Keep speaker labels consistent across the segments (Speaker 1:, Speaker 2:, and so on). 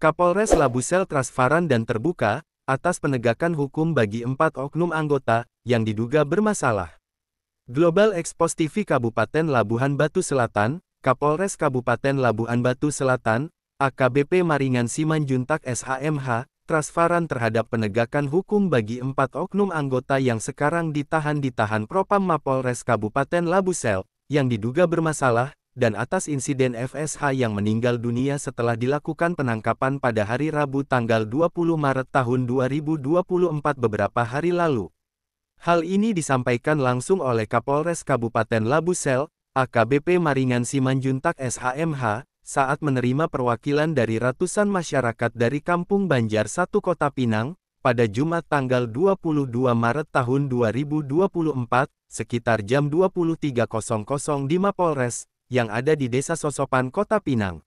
Speaker 1: Kapolres Labusel transparan dan terbuka, atas penegakan hukum bagi empat oknum anggota, yang diduga bermasalah. Global Expos TV Kabupaten Labuhan Batu Selatan, Kapolres Kabupaten Labuhan Batu Selatan, AKBP Maringan Simanjuntak SHMH, transparan terhadap penegakan hukum bagi empat oknum anggota yang sekarang ditahan ditahan Propam Mapolres Kabupaten Labusel, yang diduga bermasalah, dan atas insiden FSH yang meninggal dunia setelah dilakukan penangkapan pada hari Rabu tanggal 20 Maret tahun 2024 beberapa hari lalu. Hal ini disampaikan langsung oleh Kapolres Kabupaten Labusel, AKBP Maringan Simanjuntak SHMH, saat menerima perwakilan dari ratusan masyarakat dari Kampung Banjar satu Kota Pinang, pada Jumat tanggal 22 Maret tahun 2024, sekitar jam 23.00 di Mapolres, yang ada di Desa Sosopan, Kota Pinang.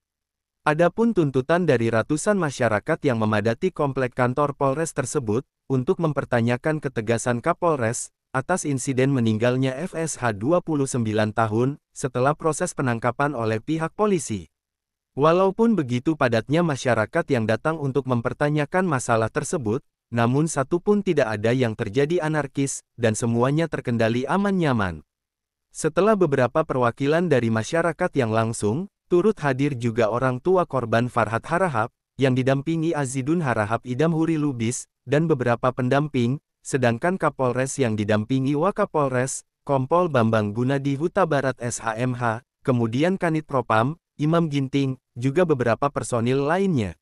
Speaker 1: Adapun tuntutan dari ratusan masyarakat yang memadati komplek kantor Polres tersebut, untuk mempertanyakan ketegasan Kapolres, atas insiden meninggalnya FSH 29 tahun, setelah proses penangkapan oleh pihak polisi. Walaupun begitu padatnya masyarakat yang datang untuk mempertanyakan masalah tersebut, namun satu pun tidak ada yang terjadi anarkis, dan semuanya terkendali aman-nyaman. Setelah beberapa perwakilan dari masyarakat yang langsung, turut hadir juga orang tua korban Farhat Harahap, yang didampingi Azidun Harahap Idam Huri Lubis, dan beberapa pendamping, sedangkan Kapolres yang didampingi Wakapolres, Kompol Bambang Gunadi Huta Barat SHMH, kemudian Kanit Propam, Imam Ginting, juga beberapa personil lainnya.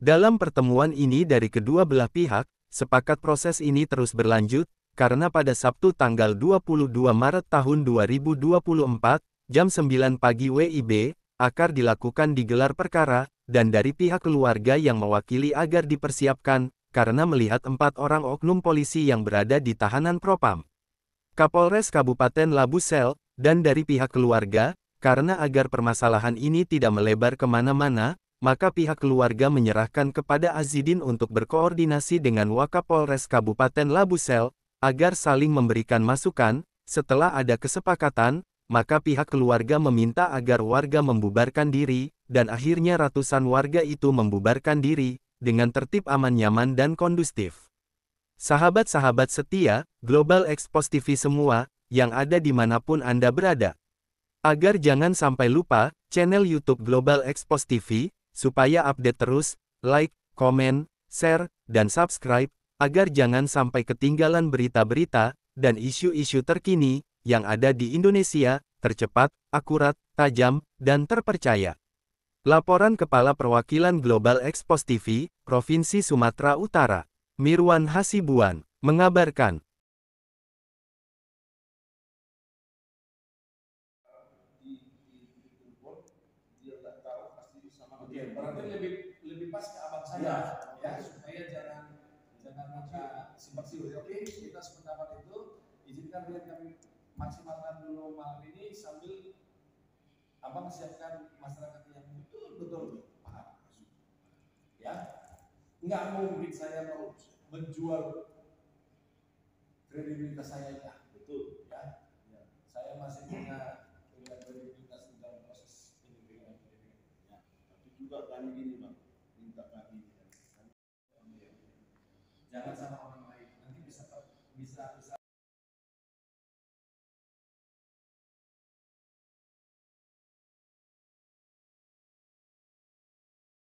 Speaker 1: Dalam pertemuan ini dari kedua belah pihak, sepakat proses ini terus berlanjut, karena pada Sabtu tanggal 22 Maret tahun 2024, jam 9 pagi WIB, akar dilakukan digelar perkara, dan dari pihak keluarga yang mewakili agar dipersiapkan, karena melihat empat orang oknum polisi yang berada di tahanan Propam. Kapolres Kabupaten Labusel, dan dari pihak keluarga, karena agar permasalahan ini tidak melebar kemana-mana, maka pihak keluarga menyerahkan kepada Azidin untuk berkoordinasi dengan Wakapolres Kabupaten Labusel, agar saling memberikan masukan, setelah ada kesepakatan, maka pihak keluarga meminta agar warga membubarkan diri, dan akhirnya ratusan warga itu membubarkan diri, dengan tertib aman nyaman dan kondusif. Sahabat-sahabat setia, Global Expos TV semua, yang ada dimanapun Anda berada. Agar jangan sampai lupa, channel YouTube Global Expos TV, supaya update terus, like, komen, share, dan subscribe, agar jangan sampai ketinggalan berita-berita dan isu-isu terkini yang ada di Indonesia, tercepat, akurat, tajam, dan terpercaya. Laporan Kepala Perwakilan Global Expos TV, Provinsi Sumatera Utara, Mirwan Hasibuan, mengabarkan. ya, ya supaya jangan dengan rangka simpati oke kita sependapat itu izinkan biar kami maksimalkan dulu malam ini sambil apa menyiapkan masyarakat yang betul-betul paham ya nggak mungkin saya mau menjual kredibilitas saya ya betul ya, ya. saya masih punya kredibilitas dalam proses ini, ya. tapi juga kami ini bang minta kami jangan sama orang lain nanti bisa bisa